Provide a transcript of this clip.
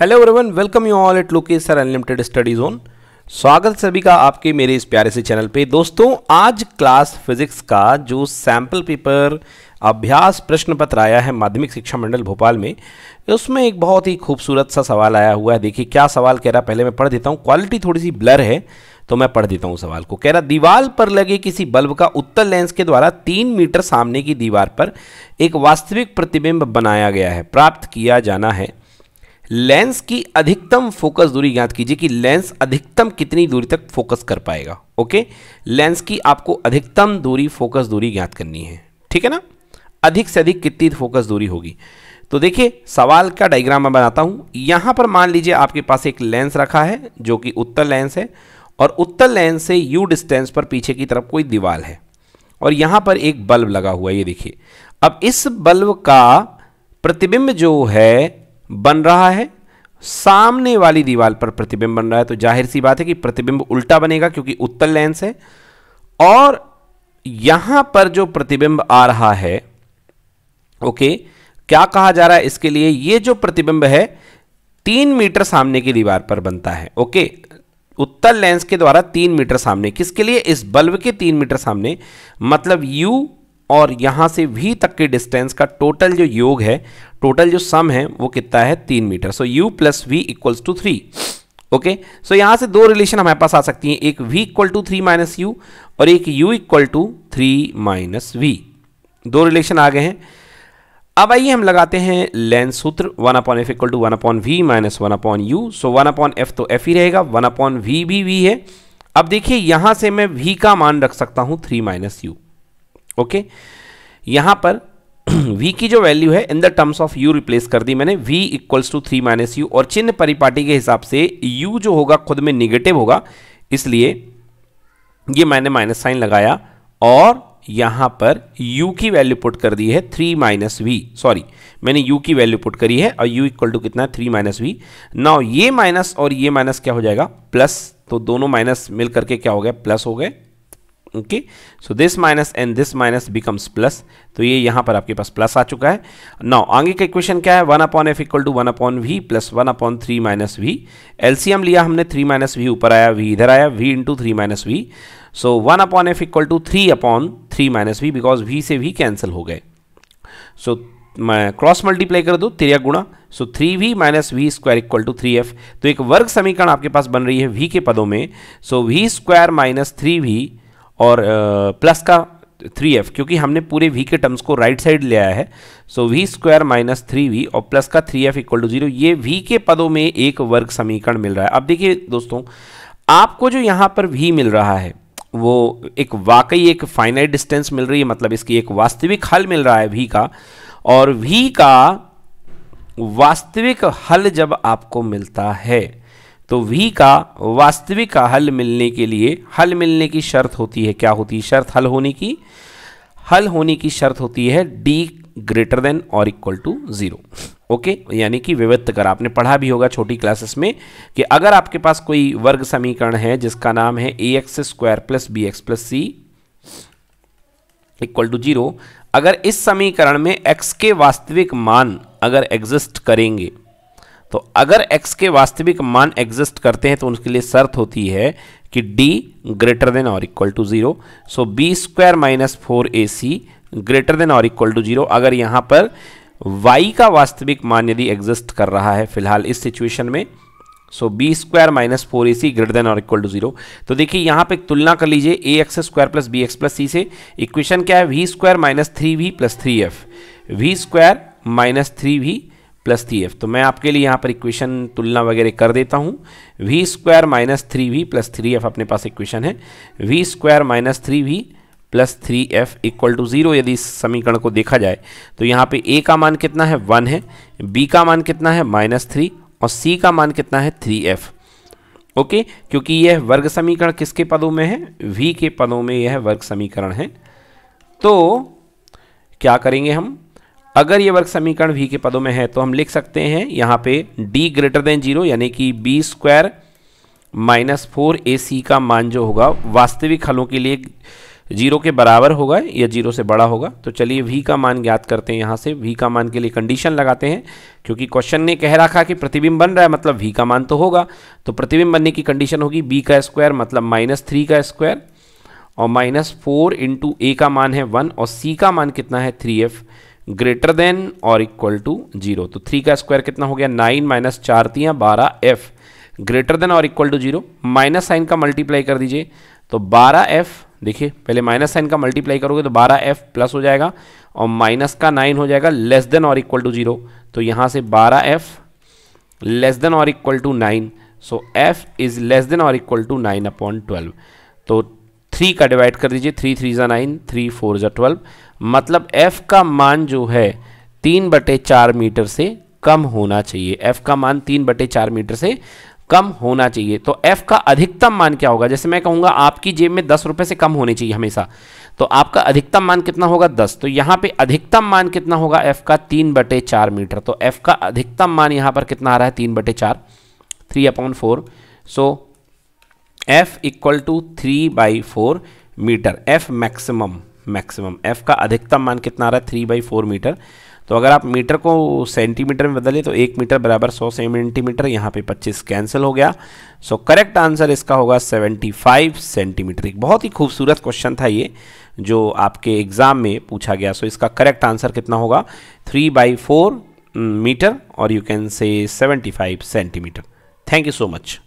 hello everyone welcome you all at Lokesh sir unlimited study zone स्वागत सभी का आपके मेरे इस प्यारे से चैनल पे दोस्तों आज क्लास फिजिक्स का जो सैम्पल पेपर अभ्यास प्रश्न पत्र आया है माध्यमिक शिक्षा मंडल भोपाल में उसमें एक बहुत ही खूबसूरत सा सवाल आया हुआ है देखिए क्या सवाल कह रहा पहले मैं पढ़ देता हूँ क्वालिटी थोड़ी सी ब्लर है तो मैं पढ़ देता हूँ सवाल को कह रहा दीवार पर लगे किसी बल्ब का उत्तर लेंस के द्वारा तीन मीटर सामने की दीवार पर एक वास्तविक प्रतिबिंब बनाया गया है प्राप्त किया जाना है लेंस की अधिकतम फोकस दूरी ज्ञात कीजिए कि लेंस अधिकतम कितनी दूरी तक फोकस कर पाएगा ओके लेंस की आपको अधिकतम दूरी फोकस दूरी ज्ञात करनी है ठीक है ना अधिक से अधिक कितनी फोकस दूरी होगी तो देखिए सवाल का डायग्राम मैं बनाता हूं यहां पर मान लीजिए आपके पास एक लेंस रखा है जो कि उत्तर लेंस है और उत्तर लेंस से यू डिस्टेंस पर पीछे की तरफ कोई दीवार है और यहां पर एक बल्ब लगा हुआ है ये देखिए अब इस बल्ब का प्रतिबिंब जो है बन रहा है सामने वाली दीवार पर प्रतिबिंब बन रहा है तो जाहिर सी बात है कि प्रतिबिंब उल्टा बनेगा क्योंकि उत्तल लेंस है और यहां पर जो प्रतिबिंब आ रहा है ओके क्या कहा जा रहा है इसके लिए ये जो प्रतिबिंब है तीन मीटर सामने की दीवार पर बनता है ओके उत्तर लेंस के द्वारा तीन मीटर सामने किसके लिए इस बल्ब के तीन मीटर सामने मतलब यू और यहाँ से वी तक के डिस्टेंस का टोटल जो योग है टोटल जो सम है वो कितना है तीन metre so u plus v equals to three okay so यहाँ से दो रिलेशन हमारे पास आ सकती हैं एक v equal to three minus u और एक u equal to three minus v दो रिलेशन आ गए हैं अब आइए हम लगाते हैं लेन सूत्र one upon f equal to one upon v minus one upon u so one upon f तो एफ ही रहेगा वन अपॉन वी भी वी है अब देखिए यहाँ से मैं वी का मान रख सकता हूँ थ्री माइनस यू ओके यहां पर v की जो वैल्यू है in the terms of u replace कर दी मैंने v equals to three minus u और चिन्ह परिपाटी के हिसाब से u जो होगा खुद में निगेटिव होगा इसलिए ये मैंने माइनस साइन लगाया और यहां पर u की वैल्यू पुट कर दी है थ्री माइनस वी सॉरी मैंने u की वैल्यू पुट करी है और u इक्वल टू कितना है थ्री माइनस वी नाउ ये माइनस और ये माइनस क्या हो जाएगा प्लस तो दोनों माइनस मिल करके क्या हो गया प्लस हो गए okay so this minus and this minus becomes plus तो ये यहां पर आपके पास प्लस आ चुका है नाउ आगे का इक्वेशन क्या है one upon f equal to one upon v plus one upon three minus v LCM लिया हमने थ्री माइनस वी ऊपर आया वी इधर आया v into three minus v so one upon f equal to three upon three minus v because v से v cancel हो गए सो मैं क्रॉस मल्टीप्लाई कर दो तिरिया गुणा so three v minus v square equal to three f तो एक वर्ग समीकरण आपके पास बन रही है वी के पदों में so v square minus three v और प्लस का थ्री एफ क्योंकि हमने पूरे v के टर्म्स को राइट साइड ले आया है so v square minus three v और प्लस का three f equal to zero ये v के पदों में एक वर्ग समीकरण मिल रहा है अब देखिए दोस्तों आपको जो यहाँ पर v मिल रहा है वो एक वाकई एक फाइनाइट डिस्टेंस मिल रही है मतलब इसकी एक वास्तविक हल मिल रहा है वी का और वी का वास्तविक हल जब आपको मिलता है तो v का वास्तविक हल मिलने के लिए हल मिलने की शर्त होती है क्या होती है शर्त हल होने की हल होने की शर्त होती है d ग्रेटर देन और इक्वल टू ज़ीरो ओके यानी कि विवृत्त कर आपने पढ़ा भी होगा छोटी क्लासेस में कि अगर आपके पास कोई वर्ग समीकरण है जिसका नाम है a x square plus b x plus c equal to zero अगर इस समीकरण में x के वास्तविक मान अगर एग्जिस्ट करेंगे तो अगर x के वास्तविक मान एग्जिस्ट करते हैं तो उनके लिए शर्त होती है कि d ग्रेटर देन और equal to zero so b square minus four a c greater than और इक्वल टू जीरो अगर यहां पर y का वास्तविक मान यदि एग्जिस्ट कर रहा है फिलहाल इस सिचुएशन में so b square minus four a c greater than और इक्वल टू जीरो तो देखिए यहां पे तुलना कर लीजिए a x square plus b x plus c से इक्वेशन क्या है v square minus three v plus three f v square minus three v plus three f तो मैं आपके लिए यहाँ पर इक्वेशन तुलना वगैरह कर देता हूँ v square minus three v plus three f अपने पास इक्वेशन है v square minus three v plus three f equal to zero यदि इस समीकरण को देखा जाए तो यहाँ पे ए का मान कितना है वन है बी का मान कितना है माइनस थ्री और सी का मान कितना है थ्री एफ ओके क्योंकि यह वर्ग समीकरण किसके पदों में है वी के पदों में यह वर्ग समीकरण है तो क्या करेंगे हम अगर ये वर्ग समीकरण वी के पदों में है तो हम लिख सकते हैं यहाँ पे d ग्रेटर देन जीरो यानी कि b square minus four a c का मान जो होगा वास्तविक हलों के लिए जीरो के बराबर होगा या जीरो से बड़ा होगा तो चलिए v का मान ज्ञात करते हैं यहाँ से v का मान के लिए कंडीशन लगाते हैं क्योंकि क्वेश्चन ने कह रखा कि प्रतिबिंब बन रहा है मतलब v का मान तो होगा तो प्रतिबिंब बनने की कंडीशन होगी b का स्क्वायर मतलब माइनस थ्री का स्क्वायर और माइनस फोर इंटू ए का मान है वन और c का मान कितना है थ्री एफ़ ग्रेटर देन और इक्वल टू जीरो तो थ्री का स्क्वायर कितना हो गया नाइन माइनस चार तियाँ बारह एफ ग्रेटर देन और equal to zero minus sign का मल्टीप्लाई कर दीजिए तो बारह एफ देखिए पहले माइनस साइन का मल्टीप्लाई करोगे तो बारह एफ प्लस हो जाएगा और माइनस का नाइन हो जाएगा लेस देन और इक्वल टू जीरो तो यहाँ से बारह एफ लेस देन और equal to nine so f is less than और equal to nine upon twelve तो थ्री का डिवाइड कर दीजिए थ्री थ्री ज़ा नाइन थ्री फोर ज़ा ट्वेल्व मतलब एफ़ का मान जो है तीन बटे चार मीटर से कम होना चाहिए एफ़ का मान तीन बटे चार मीटर से कम होना चाहिए तो एफ़ का अधिकतम मान क्या होगा जैसे मैं कहूँगा आपकी जेब में दस रुपये से कम होने चाहिए हमेशा तो आपका अधिकतम मान कितना होगा दस तो यहाँ पे अधिकतम मान कितना होगा एफ़ का तीन बटे चार मीटर तो एफ़ का अधिकतम मान यहाँ पर कितना आ रहा है तीन बटे चार three upon four so f equal to three by four metre f maximum maximum f का अधिकतम मान कितना आ रहा है थ्री बाई फोर मीटर तो अगर आप मीटर को सेंटीमीटर में बदलें तो एक मीटर बराबर सौ सेंटीमीटर यहाँ पे पच्चीस कैंसिल हो गया सो करेक्ट आंसर इसका होगा सेवेंटी फाइव सेंटीमीटर एक बहुत ही खूबसूरत क्वेश्चन था ये जो आपके एग्ज़ाम में पूछा गया सो so, इसका करेक्ट आंसर कितना होगा थ्री बाई फोर मीटर और you can say seventy five centimetre thank you so much